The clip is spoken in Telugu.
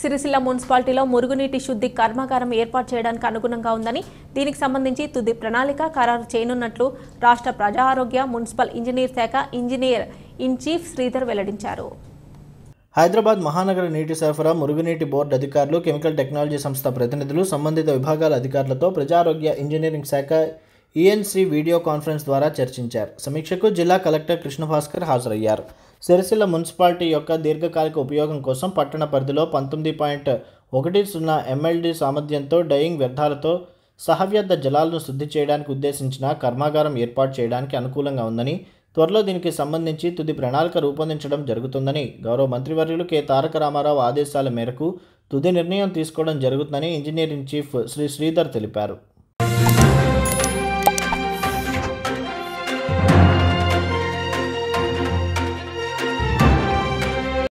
సిరిసిల్ల మున్సిపాలిటీలో మురుగునీటి శుద్ధి కర్మాగారం ఏర్పాటు చేయడానికి అనుగుణంగా ఉందని దీనికి సంబంధించి తుది ప్రణాళిక ఖరారు చేయనున్నట్లు రాష్ట్ర ప్రజా ఆరోగ్య మున్సిపల్ ఇంజనీర్ శాఖ ఇంజనీర్ ఇన్ చీఫ్ శ్రీధర్ వెల్లడించారు హైదరాబాద్ మహానగర నీటి సరఫరా మురుగునీటి బోర్డు అధికారులు కెమికల్ టెక్నాలజీ సంస్థ ప్రతినిధులు సంబంధిత విభాగాల అధికారులతో ప్రజారోగ్య ఇంజనీరింగ్ శాఖ ఈఎన్సీ వీడియో కాన్ఫరెన్స్ ద్వారా చర్చించారు సమీక్షకు జిల్లా కలెక్టర్ కృష్ణభాస్కర్ హాజరయ్యారు సిరిసిల్ల మున్సిపాలిటీ యొక్క దీర్ఘకాలిక ఉపయోగం కోసం పట్టణ పరిధిలో పంతొమ్మిది పాయింట్ ఒకటి సున్నా ఎంఎల్డి సామర్థ్యంతో డయింగ్ వ్యర్థాలతో సహవ్యర్థ జలాలను శుద్ధి చేయడానికి ఉద్దేశించిన కర్మాగారం ఏర్పాటు చేయడానికి అనుకూలంగా ఉందని త్వరలో దీనికి సంబంధించి తుది ప్రణాళిక రూపొందించడం జరుగుతుందని గౌరవ మంత్రివర్యులు కె తారక రామారావు ఆదేశాల మేరకు తుది నిర్ణయం తీసుకోవడం జరుగుతుందని ఇంజనీరింగ్ చీఫ్ శ్రీ శ్రీధర్ తెలిపారు